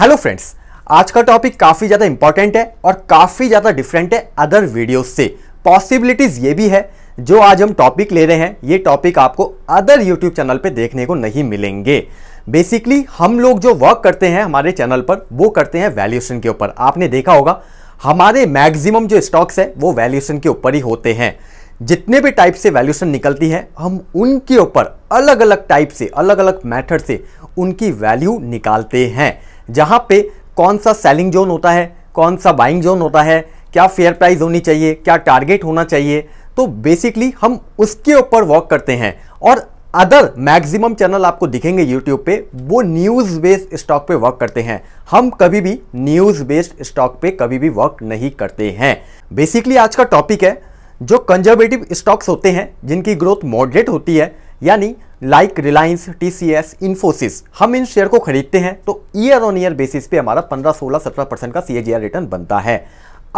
hello friends आज का topic काफ़ी ज़्यादा इंपॉर्टेंट है और काफ़ी ज़्यादा डिफरेंट है अदर वीडियोस से पॉसिबिलिटीज़ ये भी है जो आज हम टॉपिक ले रहे हैं ये टॉपिक आपको अदर यूट्यूब चैनल पे देखने को नहीं मिलेंगे बेसिकली हम लोग जो वर्क करते हैं हमारे चैनल पर वो करते हैं वैल्यूएशन के ऊपर आपने देखा होगा हमारे मैक्सिमम जो स्टॉक्स है वो वैल्यूएशन के ऊपर ही होते हैं जितने भी टाइप से वैल्यूएशन निकलती है हम उनके ऊपर अलग अलग टाइप से अलग अलग मैथड से उनकी वैल्यू निकालते हैं जहाँ पे कौन सा सेलिंग जोन होता है कौन सा बाइंग जोन होता है क्या फेयर प्राइस होनी चाहिए क्या टारगेट होना चाहिए तो बेसिकली हम उसके ऊपर वर्क करते हैं और अदर मैक्सिमम चैनल आपको दिखेंगे यूट्यूब पे वो न्यूज़ बेस्ड स्टॉक पे वर्क करते हैं हम कभी भी न्यूज़ बेस्ड स्टॉक पे कभी भी वर्क नहीं करते हैं बेसिकली आज का टॉपिक है जो कंजर्वेटिव स्टॉक्स होते हैं जिनकी ग्रोथ मॉडरेट होती है यानी लाइक रिलायंस टीसीएस इंफोसिस हम इन शेयर को खरीदते हैं तो ईयर ऑन ईयर बेसिस पे हमारा 15, 16, 17 परसेंट का सी रिटर्न बनता है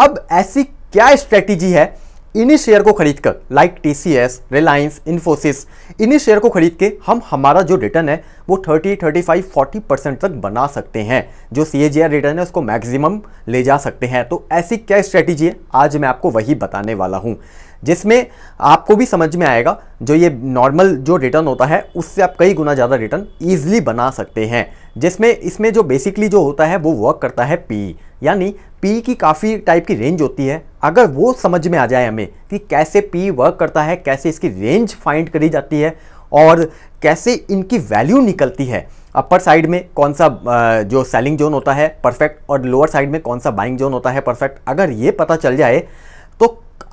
अब ऐसी क्या स्ट्रेटेजी है इन्हीं शेयर को खरीद कर लाइक टीसीएस रिलायंस इन्फोसिस इन्हीं शेयर को खरीद के हम हमारा जो रिटर्न है वो 30, 35, 40 परसेंट तक बना सकते हैं जो सी रिटर्न है उसको मैक्सिमम ले जा सकते हैं तो ऐसी क्या स्ट्रेटेजी है आज मैं आपको वही बताने वाला हूँ जिसमें आपको भी समझ में आएगा जो ये नॉर्मल जो रिटर्न होता है उससे आप कई गुना ज़्यादा रिटर्न ईजिली बना सकते हैं जिसमें इसमें जो बेसिकली जो होता है वो वर्क करता है पी यानी पी की काफ़ी टाइप की रेंज होती है अगर वो समझ में आ जाए हमें कि कैसे पी वर्क करता है कैसे इसकी रेंज फाइंड करी जाती है और कैसे इनकी वैल्यू निकलती है अपर साइड में कौन सा जो सेलिंग जोन होता है परफेक्ट और लोअर साइड में कौन सा बाइंग जोन होता है परफेक्ट अगर ये पता चल जाए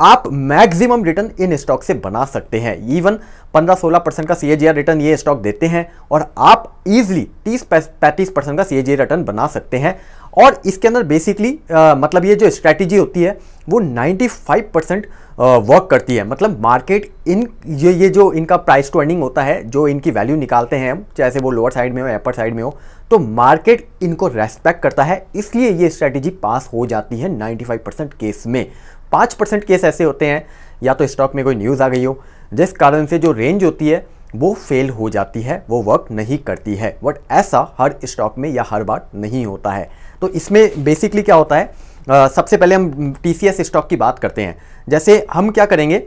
आप मैक्सिमम रिटर्न इन स्टॉक से बना सकते हैं इवन 15-16 परसेंट का सी रिटर्न ये स्टॉक देते हैं और आप इजिली 30-35 परसेंट का सी रिटर्न बना सकते हैं और इसके अंदर बेसिकली मतलब ये जो स्ट्रैटेजी होती है वो 95 परसेंट वर्क करती है मतलब मार्केट इन ये ये जो इनका प्राइस टू अर्निंग होता है जो इनकी वैल्यू निकालते हैं हम चाहे वो लोअर साइड में हो अपर साइड में हो तो मार्केट इनको रेस्पेक्ट करता है इसलिए ये स्ट्रैटेजी पास हो जाती है 95 परसेंट केस में पाँच परसेंट केस ऐसे होते हैं या तो स्टॉक में कोई न्यूज़ आ गई हो जिस कारण से जो रेंज होती है वो फेल हो जाती है वो वर्क नहीं करती है बट ऐसा हर स्टॉक में या हर बार नहीं होता है तो इसमें बेसिकली क्या होता है आ, सबसे पहले हम टी स्टॉक की बात करते हैं जैसे हम क्या करेंगे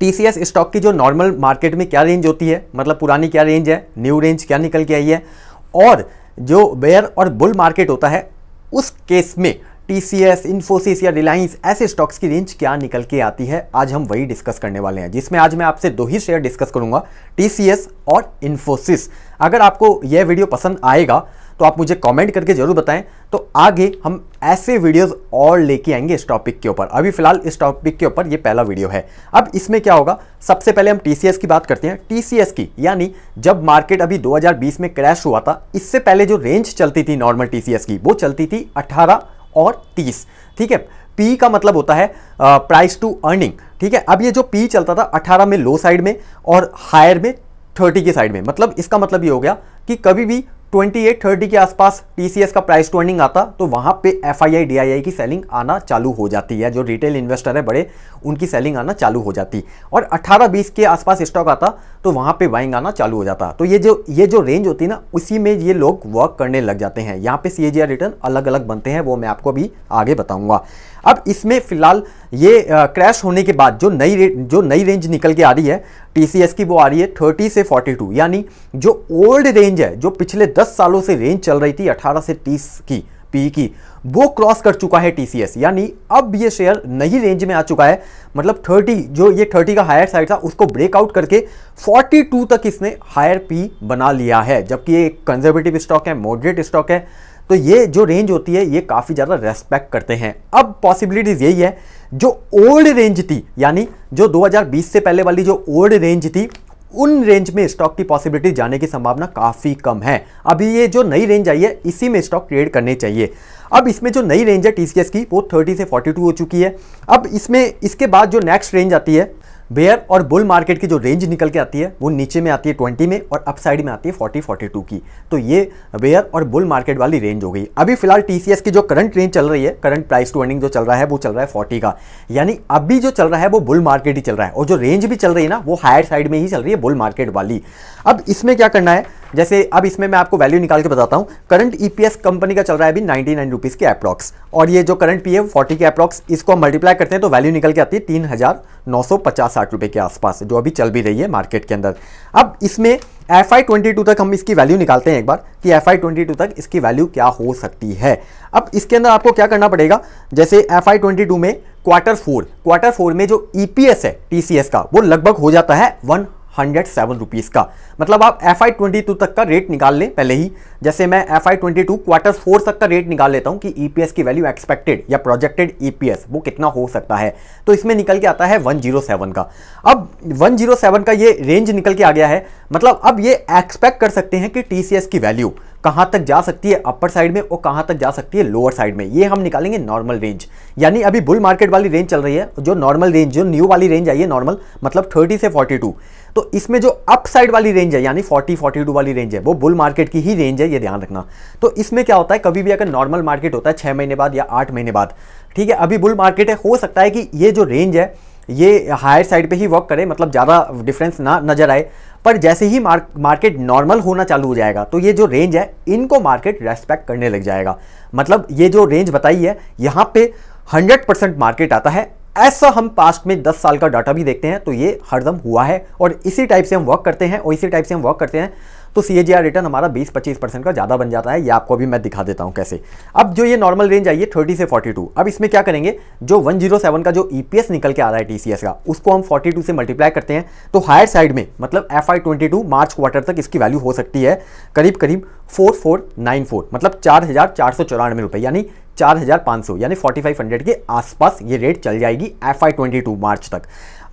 टी स्टॉक की जो नॉर्मल मार्केट में क्या रेंज होती है मतलब पुरानी क्या रेंज है न्यू रेंज क्या निकल के आई है और जो बेयर और बुल मार्केट होता है उस केस में टीसीएस इंफोसिस या रिलायंस ऐसे स्टॉक्स की रेंज क्या निकल के आती है आज हम वही डिस्कस करने वाले हैं जिसमें आज मैं आपसे दो ही शेयर डिस्कस करूंगा टीसीएस और इंफोसिस अगर आपको यह वीडियो पसंद आएगा तो आप मुझे कमेंट करके ज़रूर बताएं तो आगे हम ऐसे वीडियोस और लेके आएंगे इस टॉपिक के ऊपर अभी फिलहाल इस टॉपिक के ऊपर ये पहला वीडियो है अब इसमें क्या होगा सबसे पहले हम टीसीएस की बात करते हैं टीसीएस की यानी जब मार्केट अभी 2020 में क्रैश हुआ था इससे पहले जो रेंज चलती थी नॉर्मल टीसीएस की वो चलती थी अठारह और तीस ठीक है पी का मतलब होता है प्राइस टू अर्निंग ठीक है अब ये जो पी चलता था 18 में लो साइड में और हायर में 30 की साइड में मतलब इसका मतलब ये हो गया कि कभी भी 28, 30 के आसपास TCS का प्राइस ट्रेंडिंग आता तो वहाँ पे आई आई की सेलिंग आना चालू हो जाती है जो रिटेल इन्वेस्टर है बड़े उनकी सेलिंग आना चालू हो जाती और 18, 20 के आसपास स्टॉक आता तो वहाँ पे बाइंग आना चालू हो जाता तो ये जो ये जो रेंज होती है ना उसी में ये लोग वर्क करने लग जाते हैं यहाँ पे सी रिटर्न अलग अलग बनते हैं वो मैं आपको अभी आगे बताऊँगा अब इसमें फिलहाल ये क्रैश होने के बाद जो नई जो नई रेंज निकल के आ रही है टीसीएस की वो आ रही है 30 से 42 यानी जो ओल्ड रेंज है जो पिछले 10 सालों से रेंज चल रही थी 18 से 30 की पी e की वो क्रॉस कर चुका है टीसीएस यानी अब ये शेयर नई रेंज में आ चुका है मतलब 30 जो ये 30 का हायर साइड था उसको ब्रेकआउट करके 42 तक इसने हायर पी बना लिया है जबकि ये कंजर्वेटिव स्टॉक है मॉडरेट स्टॉक है तो ये जो रेंज होती है ये काफ़ी ज़्यादा रेस्पेक्ट करते हैं अब पॉसिबिलिटीज़ यही है जो ओल्ड रेंज थी यानी जो 2020 से पहले वाली जो ओल्ड रेंज थी उन रेंज में स्टॉक की पॉसिबिलिटी जाने की संभावना काफ़ी कम है अभी ये जो नई रेंज आई है इसी में स्टॉक ट्रेड करने चाहिए अब इसमें जो नई रेंज है टी की वो थर्टी से फोर्टी हो चुकी है अब इसमें इसके बाद जो नेक्स्ट रेंज आती है बेयर और बुल मार्केट की जो रेंज निकल के आती है वो नीचे में आती है ट्वेंटी में और अपसाइड में आती है फोर्टी फोर्टी टू की तो ये बेयर और बुल मार्केट वाली रेंज हो गई अभी फिलहाल टी की जो करंट रेंज चल रही है करंट प्राइस टू अर्निंग जो चल रहा है वो चल रहा है फोर्टी का यानी अभी जो चल रहा है वो बुल मार्केट ही चल रहा है और जो रेंज भी चल रही है ना वो हायर साइड में ही चल रही है बुल मार्केट वाली अब इसमें क्या करना है जैसे अब इसमें मैं आपको वैल्यू निकाल के बताता हूँ करंट ईपीएस कंपनी का चल रहा है अभी नाइन्टी नाइन रुपीज़ के अप्रॉक्स और ये जो करंट पी है फोर्टी के अप्रॉक्स इसको हम मल्टीप्लाई करते हैं तो वैल्यू निकल के आती है तीन हज़ार नौ सौ पचास साठ रुपये के आसपास जो अभी चल भी रही है मार्केट के अंदर अब इसमें एफ आई ट्वेंटी टू तक हम इसकी वैल्यू निकालते हैं एक बार कि एफ आई ट्वेंटी टू तक इसकी वैल्यू क्या हो सकती है अब इसके अंदर आपको क्या करना पड़ेगा जैसे एफ आई ट्वेंटी टू में क्वार्टर फोर क्वार्टर फोर में जो ई पी एस है टी सी एस का वो लगभग हो जाता है वन हंड्रेड सेवन रुपीज़ का मतलब आप एफ आई ट्वेंटी टू तक का रेट निकाल लें पहले ही जैसे मैं F I twenty two quarter four तक का रेट निकाल लेता हूँ कि ई पी एस की वैल्यू एक्सपेक्टेड या प्रोजेक्टेड ई पी एस वो कितना हो सकता है तो इसमें निकल के आता है वन जीरो सेवन का अब वन जीरो सेवन का ये रेंज निकल के आ गया है मतलब अब ये एक्सपेक्ट कर सकते हैं कि टी सी एस की वैल्यू कहाँ तक जा सकती है अपर साइड में और कहाँ तक जा सकती है लोअर साइड में ये हम निकालेंगे नॉर्मल रेंज यानी अभी बुल मार्केट वाली रेंज चल रही है जो नॉर्मल रेंज जो न्यू वाली रेंज आई है नॉर्मल मतलब 30 से 42 तो इसमें जो अप साइड वाली रेंज है यानी 40 42 वाली रेंज है वो बुल मार्केट की ही रेंज है ये ध्यान रखना तो इसमें क्या होता है कभी भी अगर नॉर्मल मार्केट होता है छः महीने बाद या आठ महीने बाद ठीक है अभी बुल मार्केट है हो सकता है कि ये जो रेंज है ये हायर साइड पे ही वर्क करे मतलब ज़्यादा डिफरेंस ना नज़र आए पर जैसे ही मार्केट नॉर्मल होना चालू हो जाएगा तो ये जो रेंज है इनको मार्केट रेस्पेक्ट करने लग जाएगा मतलब ये जो रेंज बताई है यहाँ पे 100% मार्केट आता है ऐसा हम पास्ट में 10 साल का डाटा भी देखते हैं तो ये हरदम हुआ है और इसी टाइप से हम वर्क करते हैं और इसी टाइप से हम वर्क करते हैं तो सी रिटर्न हमारा 20-25 परसेंट का ज़्यादा बन जाता है ये आपको अभी मैं दिखा देता हूँ कैसे अब जो ये नॉर्मल रेंज आई है थर्टी से 42 अब इसमें क्या करेंगे जो 107 का जो ई e निकल के आ रहा है टी का उसको हम 42 से मल्टीप्लाई करते हैं तो हायर साइड में मतलब एफ आई मार्च क्वार्टर तक इसकी वैल्यू हो सकती है करीब करीब फोर मतलब चार हज़ार चार सौ चौरानवे यानी चार हज़ार पाँच सौ यानी फोर्टी फाइव हंड्रेड के आसपास ये रेट चल जाएगी F I twenty two March तक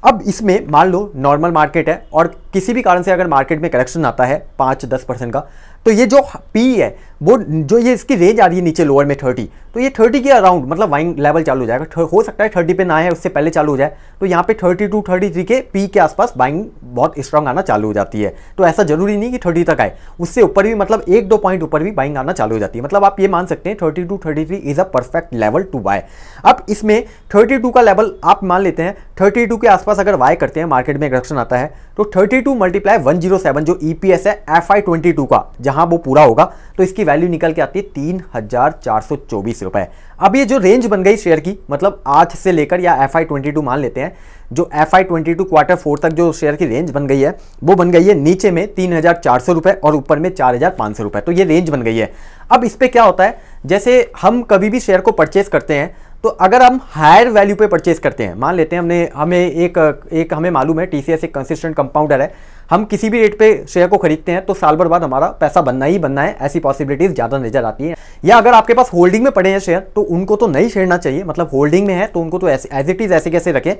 अब इसमें मान लो नॉर्मल मार्केट है और किसी भी कारण से अगर मार्केट में करेक्शन आता है पाँच दस परसेंट का तो ये जो पी है वो जो ये इसकी रेंज आ रही है नीचे लोअर में थर्टी तो ये थर्टी के अराउंड मतलब वाइंग लेवल चालू हो जाएगा हो सकता है थर्टी पे ना है उससे पहले चालू हो जाए तो यहाँ पे थर्टी टू थर्टी थ्री के पी के आसपास बाइंग बहुत स्ट्रांग आना चालू हो जाती है तो ऐसा जरूरी नहीं कि थर्टी तक आए उससे ऊपर भी मतलब एक दो पॉइंट ऊपर भी बाइंग आना चालू हो जाती है मतलब आप ये मान सकते हैं thirty two thirty three is a perfect level to buy अब इसमें थर्टी टू का लेवल आप मान लेते हैं थर्टी टू के आसपास अगर बाय करते हैं मार्केट में रक्षण आता है तो thirty two multiply one zero seven जो ई पी एस है एफ आई ट्वेंटी टू का जहां वो पूरा होगा तो इसकी वैल्यू निकल के आती है तीन हजार चार सौ चौबीस रुपए अब ये जो रेंज बन गई शेयर की मतलब आज से लेकर या एफ आई ट्वेंटी टू मान लेते हैं जो F I twenty two quarter four तक जो शेयर की रेंज बन गई है वो बन गई है नीचे में तीन हज़ार चार सौ रुपए और ऊपर में चार हज़ार पांच सौ रुपए तो ये रेंज बन गई है अब इस पर क्या होता है जैसे हम कभी भी शेयर को परचेज करते हैं तो अगर हम हायर वैल्यू पे परचेज करते हैं मान लेते हैं हमने हमें एक एक हमें मालूम है टीसीएस एक कंसिस्टेंट कंपाउंडर है हम किसी भी रेट पे शेयर को खरीदते हैं तो साल भर बाद हमारा पैसा बनना ही बनना है ऐसी पॉसिबिलिटीज ज़्यादा नजर आती है या अगर आपके पास होल्डिंग में पड़े हैं शेयर तो उनको तो नहीं छेड़ना चाहिए मतलब होल्डिंग में है तो उनको तो एज इट इज़ ऐसे कैसे रखें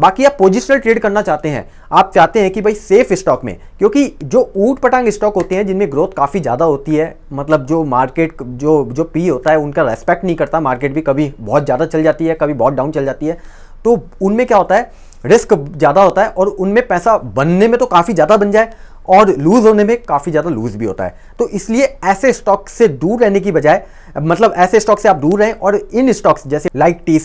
बाकी आप पोजिशनल ट्रेड करना चाहते हैं आप चाहते हैं कि भाई सेफ स्टॉक में क्योंकि जो ऊट पटांग स्टॉक होते हैं जिनमें ग्रोथ काफ़ी ज़्यादा होती है मतलब जो मार्केट जो जो पी होता है उनका रेस्पेक्ट नहीं करता मार्केट भी कभी बहुत ज़्यादा चल जाती है कभी बहुत डाउन चल जाती है तो उनमें क्या होता है रिस्क ज़्यादा होता है और उनमें पैसा बनने में तो काफ़ी ज़्यादा बन जाए और लूज़ होने में काफ़ी ज़्यादा लूज़ भी होता है तो इसलिए ऐसे स्टॉक से दूर रहने की बजाय मतलब ऐसे स्टॉक से आप दूर रहें और इन स्टॉक्स जैसे लाइक टी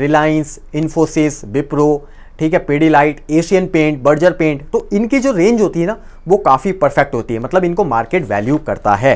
रिलायंस इन्फोसिस विप्रो ठीक है Pidilite Asian paint Berger paint तो इनकी जो रेंज होती है ना वो काफ़ी परफेक्ट होती है मतलब इनको मार्केट वैल्यू करता है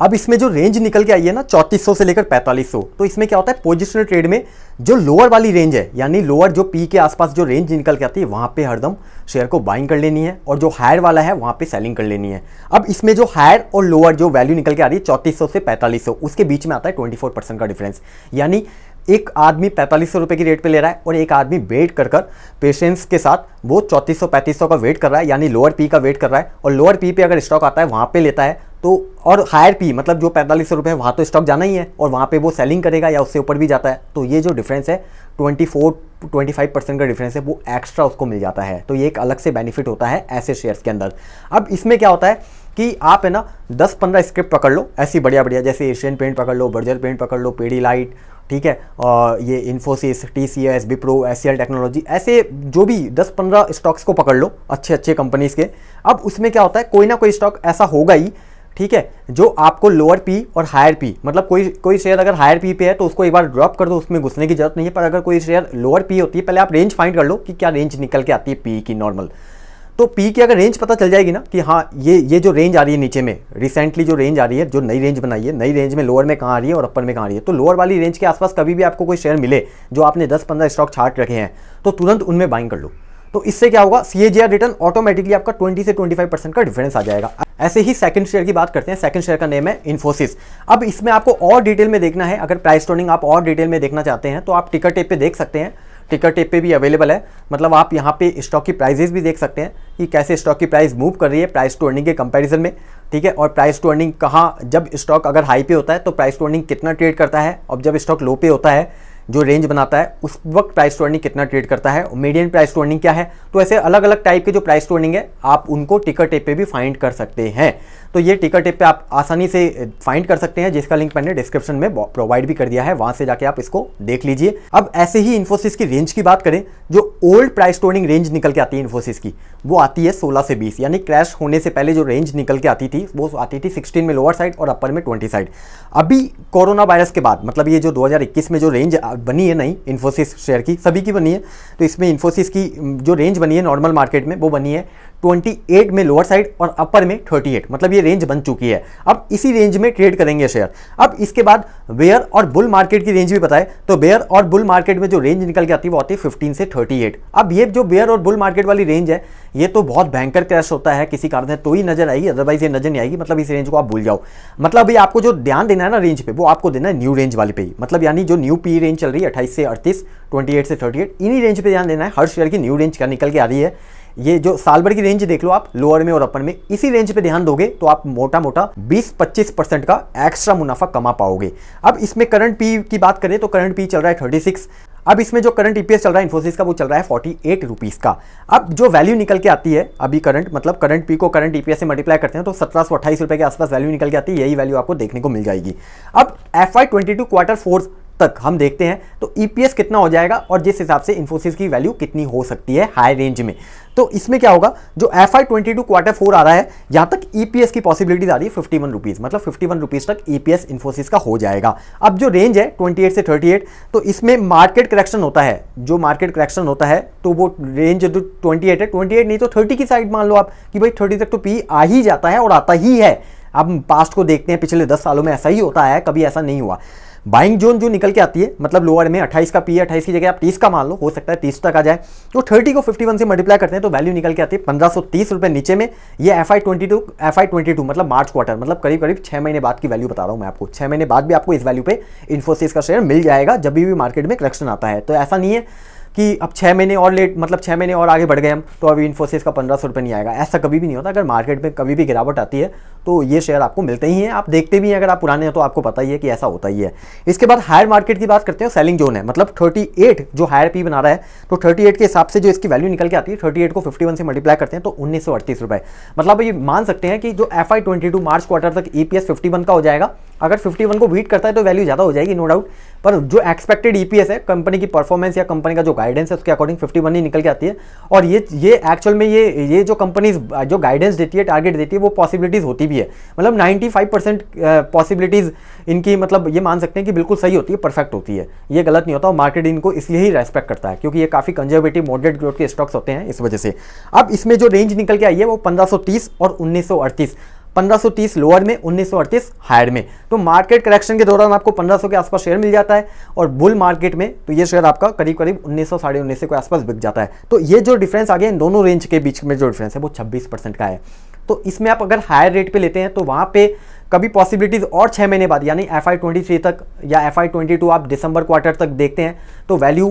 अब इसमें जो रेंज निकल के आई है ना चौंतीस से लेकर 4500 तो इसमें क्या होता है पोजिशनल ट्रेड में जो लोअर वाली रेंज है यानी लोअर जो पी के आसपास जो रेंज निकल के आती है वहाँ पे हरदम शेयर को बाइंग कर लेनी है और जो हायर वाला है वहाँ पे सेलिंग कर लेनी है अब इसमें जो हायर और लोअर जो वैल्यू निकल के आ रही है चौंतीस से पैंतालीस उसके बीच में आता है ट्वेंटी का डिफरेंस यानी एक आदमी पैंतालीस सौ रुपये की रेट पे ले रहा है और एक आदमी वेट कर कर पेशेंस के साथ वो चौंतीस सौ पैंतीस सौ का वेट कर रहा है यानी लोअर पी का वेट कर रहा है और लोअर पी पे अगर स्टॉक आता है वहाँ पे लेता है तो और हायर पी मतलब जो पैंतालीस सौ रुपये वहाँ तो स्टॉक जाना ही है और वहाँ पे वो सेलिंग करेगा या उससे ऊपर भी जाता है तो ये जो डिफरेंस है 24 25 परसेंट का डिफरेंस है वो एक्स्ट्रा उसको मिल जाता है तो ये एक अलग से बेनिफिट होता है ऐसे शेयर्स के अंदर अब इसमें क्या होता है कि आप है ना 10-15 स्क्रिप्ट पकड़ लो ऐसी बढ़िया बढ़िया जैसे एशियन पेंट पकड़ लो बर्जर पेंट पकड़ लो पेडी लाइट ठीक है और ये Infosys T C S Wipro S C L technology ऐसे जो भी 10-15 स्टॉक्स को पकड़ लो अच्छे अच्छे कंपनीज़ के अब उसमें क्या होता है कोई ना कोई स्टॉक ऐसा होगा ही ठीक है जो आपको लोअर पी और हायर पी मतलब कोई कोई शेयर अगर हायर पी पे है तो उसको एक बार ड्रॉप कर दो उसमें घुसने की जरूरत नहीं है पर अगर कोई शेयर लोअर पी होती है पहले आप रेंज फाइंड कर लो कि क्या रेंज निकल के आती है पी की नॉर्मल तो पी की अगर रेंज पता चल जाएगी ना कि हाँ ये ये जो रेंज आ रही है नीचे में रिसेंटली जो रेंज आ रही है जो नई रेंज बनाई है नई रेंज में लोअर में कहाँ आ रही है और अपर में कहाँ आ रही है तो लोअर वाली रेंज के आसपास कभी भी आपको कोई शेयर मिले जो आपने दस पंद्रह स्टॉक छाट रखे हैं तो तुरंत उनमें बाइंग कर लो तो इससे क्या होगा सी रिटर्न ऑटोमेटिकली आपका ट्वेंटी से फाइव परसेंट का डिफरेंस आ जाएगा ऐसे ही सेकंड शेयर की बात करते हैं सेकंड शेयर का नेम है इन्फोसिस अब इसमें आपको और डिटेल में देखना है अगर प्राइस टोनिंग आप और डिटेल में देखना चाहते हैं तो आप टिकट टेप पे देख सकते हैं टिकट टेप पे भी अवेलेबल है मतलब आप यहाँ पे स्टॉक की प्राइजेस भी देख सकते हैं कि कैसे स्टॉक की प्राइस मूव कर रही है प्राइस टू अर्निंग के कंपैरिजन में ठीक है और प्राइस टू अर्निंग कहाँ जब स्टॉक अगर हाई पे होता है तो प्राइस टू अर्निंग कितना ट्रेड करता है और जब स्टॉक लो पे होता है जो रेंज बनाता है उस वक्त प्राइस टू कितना ट्रेड करता है मीडियम प्राइस टू क्या है तो ऐसे अलग अलग टाइप के जो प्राइस टू है आप उनको टिकट टेप पे भी फाइंड कर सकते हैं तो ये टिकट टेप पे आप आसानी से फाइंड कर सकते हैं जिसका लिंक मैंने डिस्क्रिप्शन में प्रोवाइड भी कर दिया है वहां से जाके आप इसको देख लीजिए अब ऐसे ही इन्फोसिस की रेंज की बात करें जो ओल्ड प्राइस टू रेंज निकल के आती है इन्फोसिस की वो आती है सोलह से बीस यानी क्रैश होने से पहले जो रेंज निकल के आती थी वो आती थी सिक्सटीन में लोअर साइड और अपर में ट्वेंटी साइड अभी कोरोना वायरस के बाद मतलब ये जो दो में जो रेंज बनी है नहीं इन्फोसिस शेयर की सभी की बनी है तो इसमें इन्फोसिस की जो रेंज बनी है नॉर्मल मार्केट में वो बनी है 28 में लोअर साइड और अपर में 38 मतलब ये रेंज बन चुकी है अब इसी रेंज में ट्रेड करेंगे शेयर अब इसके बाद बेयर और बुल मार्केट की रेंज भी बताए तो बेयर और बुल मार्केट में जो रेंज निकल के आती है वो आती है फिफ्टीन से थर्टी अब ये जो बेयर और बुल मार्केट वाली रेंज है ये तो बहुत भयंकर क्रैश होता है किसी कारण तो ही नजर आएगी अदरवाइज ये नजर नहीं आएगी मतलब इस रेंज को आप भूल जाओ मतलब ये आपको जो ध्यान देना है ना रेंज पे वो आपको देना है न्यू रेंज वाली पे ही मतलब यानी जो न्यू पी रेंज चल रही है अट्ठाईस से अड़तीस ट्वेंटी से थर्टी इन्हीं रेंज पर ध्यान देना है हर शेयर की न्यू रेंज क्या निकल के आ रही है ये जो साल भर की रेंज देख लो आप लोअर में और अपर में इसी रेंज पे ध्यान दोगे तो आप मोटा मोटा 20-25 परसेंट का एक्स्ट्रा मुनाफा कमा पाओगे अब इसमें करंट पी की बात करें तो करंट पी चल रहा है थर्टी सिक्स अब इसमें जो करंट ईपीएस e चल रहा है इन्फोसिस का वो चल रहा है फोर्टी एट रुपीज़ का अब जो वैल्यू निकल के आती है अभी करंट मतलब करंट पी को करंट ईपीएस e से मल्टीप्लाई करते हैं तो सत्रह सौ अट्ठाईस रुपये के आसपास वैल्यू निकल के आती है यही वैल्यू आपको देखने को मिल जाएगी अब F I twenty two quarter fourth तक हम देखते हैं तो ईपीएस e कितना हो जाएगा और जिस हिसाब से इन्फोसिस की वैल्यू कितनी हो सकती है हाई रेंज में तो इसमें क्या होगा जो F I twenty two quarter four आ रहा है यहां तक ईपीएस e की पॉसिबिलिटीज आ रही है फिफ्टी वन रुपीज़ मतलब फिफ्टी वन रुपीज़ तक ईपीएस e इन्फोसिस का हो जाएगा अब जो रेंज है ट्वेंटी एट से थर्टी एट तो इसमें मार्केट करेक्शन होता है जो मार्केट करेक्शन होता है तो वो रेंज जो ट्वेंटी एट है ट्वेंटी एट नहीं तो थर्टी की साइड मान लो आप कि भाई थर्टी तक तो पी आ ही जाता है और आता ही है अब पास्ट को देखते हैं पिछले दस सालों में ऐसा ही होता है कभी ऐसा नहीं हुआ बाइंग जोन जो निकल के आती है मतलब लोअर में 28 का पी है अट्ठाईस की जगह आप 30 का मान लो हो सकता है 30 तक आ जाए तो 30 को 51 से मल्टीप्लाई करते हैं तो वैल्यू निकल के आती है पंद्रह रुपए नीचे में ये F I twenty two F I twenty two मतलब मार्च क्वार्टर मतलब करीब करीब छः महीने बाद की वैल्यू बता रहा हूँ मैं आपको छह महीने बाद भी आपको इस वैल्यू पर इन्फोसिस का शेयर मिल जाएगा जब भी मार्केट में करेक्शन आता है तो ऐसा नहीं है कि अब छः महीने और लेट मतलब छः महीने और आगे बढ़ गए हम तो अभी इन्फोसिस का पंद्रह सौ रुपये नहीं आएगा ऐसा कभी भी नहीं होता अगर मार्केट में कभी भी गिरावट आती है तो ये शेयर आपको मिलते ही हैं आप देखते भी हैं अगर आप पुराने हैं तो आपको पता ही है कि ऐसा होता ही है इसके बाद हायर मार्केट की बात करते हैं सेलिंग जोन है मतलब 38 जो हायर पी बना रहा है तो 38 के हिसाब से जो इसकी वैल्यू निकल के आती है 38 को 51 से मल्टीप्लाई करते हैं तो उन्नीस रुपए मतलब ये मान सकते हैं कि जो एफ मार्च क्वार्टर तक ई e पी का हो जाएगा अगर फिफ्टी को बीट करता है तो वैल्यू ज़्यादा हो जाएगी नो डाउट पर जो एक्सपेक्टेड ई e है कंपनी की परफॉर्मेंस या कंपनी का जो गाइडेंस है उसके अकॉर्डिंग फिफ्टी ही निकल के आती है और ये ये एक्चुअल में ये ये जो कंपनीज जो गाइडेंस देती है टारगेट देती है वो पॉसिबिलिटीज़ होती भी भी है मतलब 95 परसेंट पॉसिबिलिटीज़ इनकी मतलब ये मान सकते हैं कि बिल्कुल सही होती है परफेक्ट होती है ये गलत नहीं होता और मार्केट इनको इसलिए ही रेस्पेक्ट करता है क्योंकि ये काफ़ी कंजर्वेटिव मॉडरेट ग्रोथ के स्टॉक्स होते हैं इस वजह से अब इसमें जो रेंज निकल के आई है वो पंद्रह और उन्नीस 1530 लोअर में 1938 हायर में तो मार्केट करेक्शन के दौरान आपको 1500 के आसपास शेयर मिल जाता है और बुल मार्केट में तो ये शेयर आपका करीब करीब उन्नीस सौ साढ़े उन्नीस के आसपास बिक जाता है तो ये जो डिफरेंस आ गया इन दोनों रेंज के बीच में जो डिफरेंस है वो 26 परसेंट का है तो इसमें आप अगर हायर रेट पे लेते हैं तो वहाँ पे कभी पॉसिबिलिटीज़ और छः महीने बाद यानी एफ आई ट्वेंटी थ्री तक या एफ आई ट्वेंटी टू आप दिसंबर क्वार्टर तक देखते हैं तो वैल्यू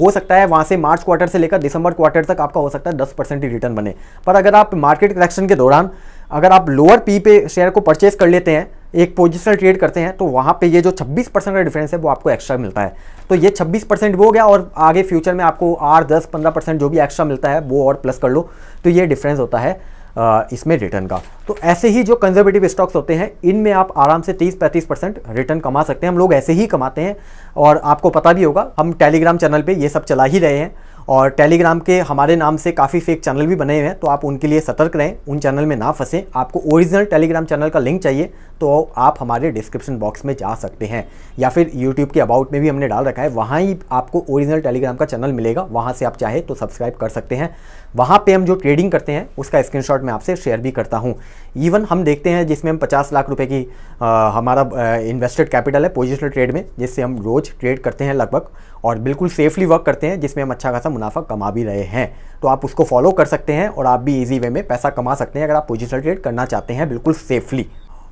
हो सकता है वहाँ से मार्च क्वार्टर से लेकर दिसंबर क्वार्टर तक आपका हो सकता है दस परसेंट रिटर्न बने पर अगर आप मार्केट करेक्शन के दौरान अगर आप लोअर पी पे शेयर को परचेज कर लेते हैं एक पोजिशनल ट्रेड करते हैं तो वहाँ पे ये जो 26 परसेंट का डिफरेंस है वो आपको एक्स्ट्रा मिलता है तो ये 26 परसेंट वो हो गया और आगे फ्यूचर में आपको आठ दस पंद्रह परसेंट जो भी एक्स्ट्रा मिलता है वो और प्लस कर लो तो ये डिफरेंस होता है इसमें रिटर्न का तो ऐसे ही जो कंजर्वेटिव स्टॉक्स होते हैं इनमें आप आराम से 30-35 परसेंट रिटर्न कमा सकते हैं हम लोग ऐसे ही कमाते हैं और आपको पता भी होगा हम टेलीग्राम चैनल पे ये सब चला ही रहे हैं और टेलीग्राम के हमारे नाम से काफ़ी फेक चैनल भी बने हुए हैं तो आप उनके लिए सतर्क रहें उन चैनल में ना फंसें आपको ओरिजिनल टेलीग्राम चैनल का लिंक चाहिए तो आप हमारे डिस्क्रिप्शन बॉक्स में जा सकते हैं या फिर यूट्यूब के अबाउट में भी हमने डाल रखा है वहाँ ही आपको ओरिजिनल टेलीग्राम का चैनल मिलेगा वहाँ से आप चाहे तो सब्सक्राइब कर सकते हैं वहाँ पर हम जो ट्रेडिंग करते हैं उसका स्क्रीन मैं आपसे शेयर भी करता हूँ इवन हम देखते हैं जिसमें हम पचास लाख रुपये की हमारा इन्वेस्टेड कैपिटल है पोजिशनल ट्रेड में जिससे हम रोज़ ट्रेड करते हैं लगभग और बिल्कुल सेफली वर्क करते हैं जिसमें हम अच्छा खासा मुनाफा कमा भी रहे हैं तो आप उसको फॉलो कर सकते हैं और आप भी ईजी वे में पैसा कमा सकते हैं अगर आप पोजिशनल ट्रेड करना चाहते हैं बिल्कुल सेफली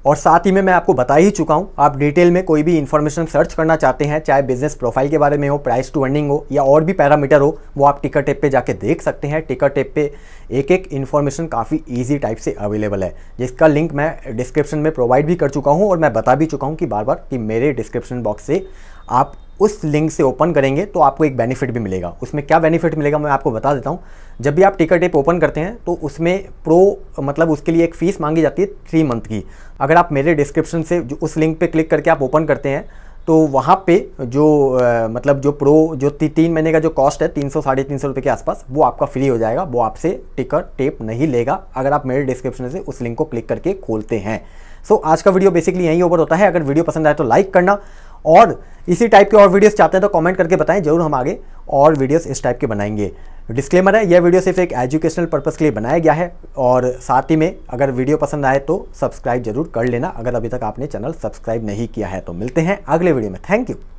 और साथ ही में मैं आपको बता ही चुका हूँ आप डिटेल में कोई भी इन्फॉर्मेशन सर्च करना चाहते हैं चाहे बिजनेस प्रोफाइल के बारे में हो प्राइस टू अर्निंग हो या और भी पैरामीटर हो वो आप टिकट टेप पे जाके देख सकते हैं टिकट टेप पे एक एक इन्फॉर्मेशन काफ़ी ईजी टाइप से अवेलेबल है जिसका लिंक मैं डिस्क्रिप्शन में प्रोवाइड भी कर चुका हूँ और मैं बता भी चुका हूँ कि बार बार कि मेरे डिस्क्रिप्शन बॉक्स से आप उस लिंक से ओपन करेंगे तो आपको एक बेनिफिट भी मिलेगा उसमें क्या बेनिफिट मिलेगा मैं आपको बता देता हूँ जब भी आप टिकट ऐप ओपन करते हैं तो उसमें प्रो मतलब उसके लिए एक फ़ीस मांगी जाती है थ्री मंथ की अगर आप मेरे डिस्क्रिप्शन से जो उस लिंक पर क्लिक करके आप ओपन करते हैं तो वहाँ पे जो आ, मतलब जो प्रो जो ती, तीन महीने का जो कॉस्ट है तीन सौ साढ़े तीन सौ रुपये के आसपास वो आपका फ्री हो जाएगा वो आपसे टिकट टेप नहीं लेगा अगर आप मेरे डिस्क्रिप्शन से उस लिंक को क्लिक करके खोलते हैं सो so, आज का वीडियो बेसिकली यहीं ओवर होता है अगर वीडियो पसंद आए तो लाइक करना और इसी टाइप के और वीडियोस चाहते हैं तो कमेंट करके बताएं जरूर हम आगे और वीडियोस इस टाइप के बनाएंगे डिस्क्लेमर है यह वीडियो सिर्फ एक एजुकेशनल पर्पस के लिए बनाया गया है और साथ ही में अगर वीडियो पसंद आए तो सब्सक्राइब जरूर कर लेना अगर अभी तक आपने चैनल सब्सक्राइब नहीं किया है तो मिलते हैं अगले वीडियो में थैंक यू